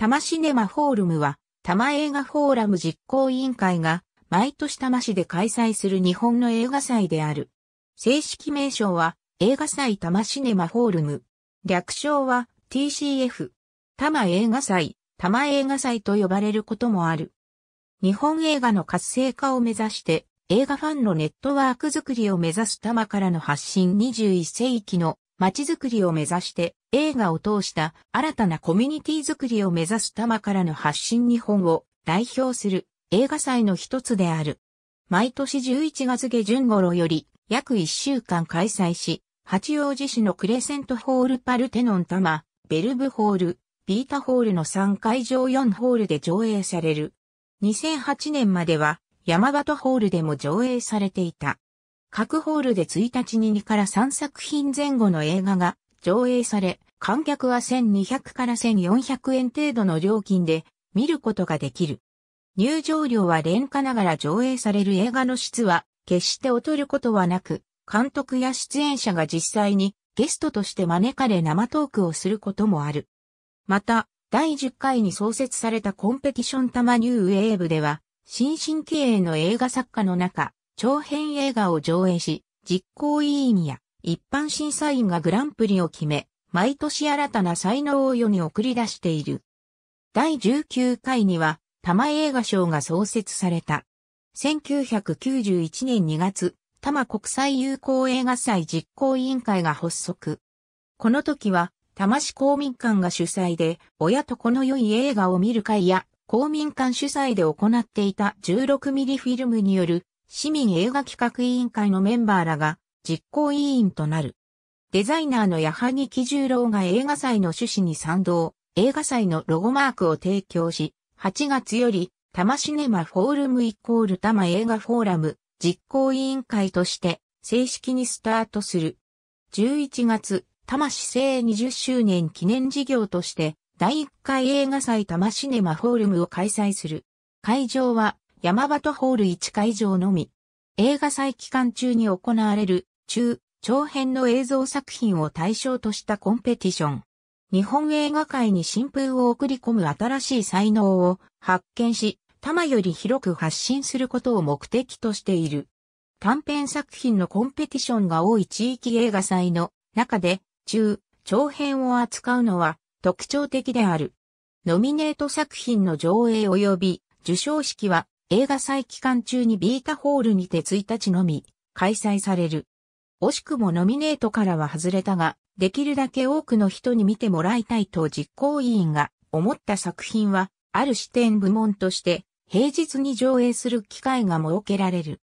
多摩シネマフォールムは、多摩映画フォーラム実行委員会が、毎年多摩市で開催する日本の映画祭である。正式名称は、映画祭多摩シネマフォールム。略称は、TCF。多摩映画祭、多摩映画祭と呼ばれることもある。日本映画の活性化を目指して、映画ファンのネットワークづくりを目指す多摩からの発信21世紀の街づくりを目指して映画を通した新たなコミュニティづくりを目指す多摩からの発信日本を代表する映画祭の一つである。毎年11月下旬頃より約1週間開催し、八王子市のクレセントホールパルテノン多摩、ベルブホール、ビータホールの3会場4ホールで上映される。2008年までは山端ホールでも上映されていた。各ホールで1日に2から3作品前後の映画が上映され、観客は1200から1400円程度の料金で見ることができる。入場料は廉価ながら上映される映画の質は決して劣ることはなく、監督や出演者が実際にゲストとして招かれ生トークをすることもある。また、第10回に創設されたコンペティションタマニューウェーブでは、新進気鋭の映画作家の中、長編映画を上映し、実行委員や一般審査員がグランプリを決め、毎年新たな才能を世に送り出している。第19回には、多摩映画賞が創設された。1991年2月、多摩国際友好映画祭実行委員会が発足。この時は、多摩市公民館が主催で、親とこの良い映画を見る会や、公民館主催で行っていた16ミリフィルムによる市民映画企画委員会のメンバーらが実行委員となる。デザイナーの矢作喜十郎が映画祭の趣旨に賛同、映画祭のロゴマークを提供し、8月より、多摩シネマフォールムイコール多摩映画フォーラム実行委員会として正式にスタートする。11月、多摩市政20周年記念事業として、第1回映画祭多摩シネマフォールムを開催する。会場は山端ホール1会場のみ、映画祭期間中に行われる中、長編の映像作品を対象としたコンペティション。日本映画界に新風を送り込む新しい才能を発見し、玉より広く発信することを目的としている。短編作品のコンペティションが多い地域映画祭の中で中、長編を扱うのは特徴的である。ノミネート作品の上映及び受賞式は映画祭期間中にビータホールにて1日のみ開催される。惜しくもノミネートからは外れたが、できるだけ多くの人に見てもらいたいと実行委員が思った作品は、ある視点部門として、平日に上映する機会が設けられる。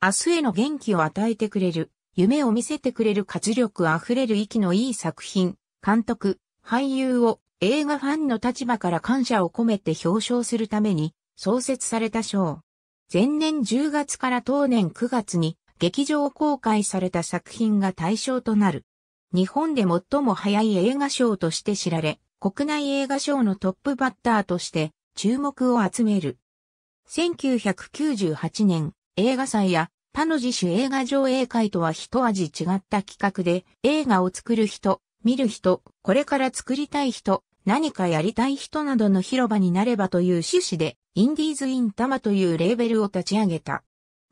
明日への元気を与えてくれる、夢を見せてくれる活力あふれる息のいい作品、監督、俳優を映画ファンの立場から感謝を込めて表彰するために、創設された賞。前年10月から当年9月に劇場公開された作品が対象となる。日本で最も早い映画賞として知られ、国内映画賞のトップバッターとして注目を集める。1998年、映画祭や他の自主映画上映会とは一味違った企画で映画を作る人、見る人、これから作りたい人、何かやりたい人などの広場になればという趣旨でインディーズ・イン・タマというレーベルを立ち上げた。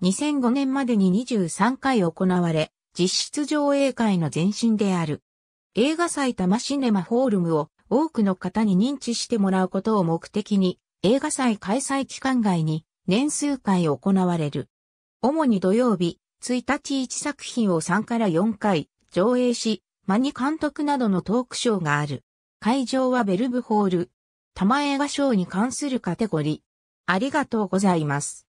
2005年までに23回行われ、実質上映会の前身である。映画祭タマシネマフォールムを多くの方に認知してもらうことを目的に、映画祭開催期間外に年数回行われる。主に土曜日、1日1作品を3から4回上映し、マニ監督などのトークショーがある。会場はベルブホール。玉映画賞に関するカテゴリありがとうございます。